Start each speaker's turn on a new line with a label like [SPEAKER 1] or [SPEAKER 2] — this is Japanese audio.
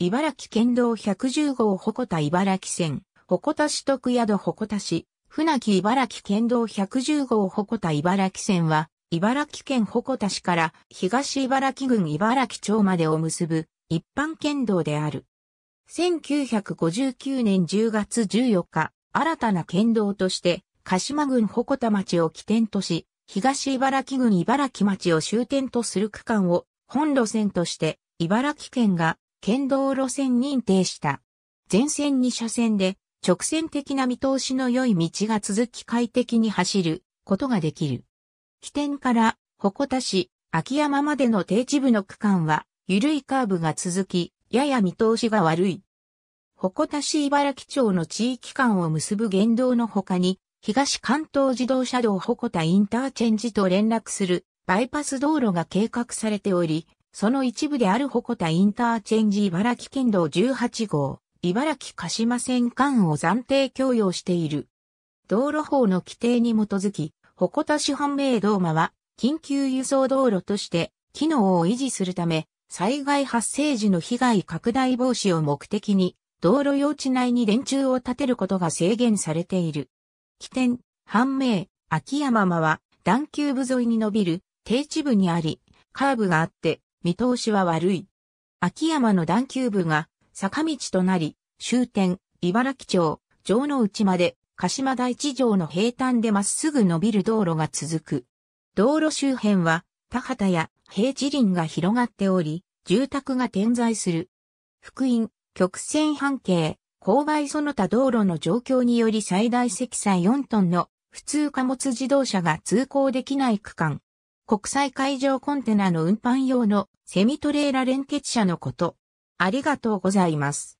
[SPEAKER 1] 茨城県道110号鉾田茨城線、鉾田市徳宿鉾田市、船木茨城県道110号鉾田茨城線は、茨城県鉾田市から東茨城郡茨城町までを結ぶ一般県道である。1959年10月14日、新たな県道として、鹿島郡鉾田町を起点とし、東茨城郡茨城町を終点とする区間を本路線として、茨城県が県道路線認定した。全線2車線で直線的な見通しの良い道が続き快適に走ることができる。起点から鉾田市、秋山までの低地部の区間は緩いカーブが続き、やや見通しが悪い。鉾田市茨城町の地域間を結ぶ原道の他に、東関東自動車道鉾田インターチェンジと連絡するバイパス道路が計画されており、その一部である鉾田インターチェンジ茨城県道18号、茨城鹿島線間を暫定供用している。道路法の規定に基づき、鉾田市本命道馬は、緊急輸送道路として、機能を維持するため、災害発生時の被害拡大防止を目的に、道路用地内に電柱を建てることが制限されている。起点、半明、秋山間は、段丘部沿いに伸びる、低地部にあり、カーブがあって、見通しは悪い。秋山の段丘部が坂道となり、終点、茨城町、城の内まで、鹿島台地上の平坦でまっすぐ伸びる道路が続く。道路周辺は、田畑や平地林が広がっており、住宅が点在する。福音、曲線半径、勾配その他道路の状況により最大積載4トンの普通貨物自動車が通行できない区間、国際海上コンテナの運搬用のセミトレーラ連結車のこと。ありがとうございます。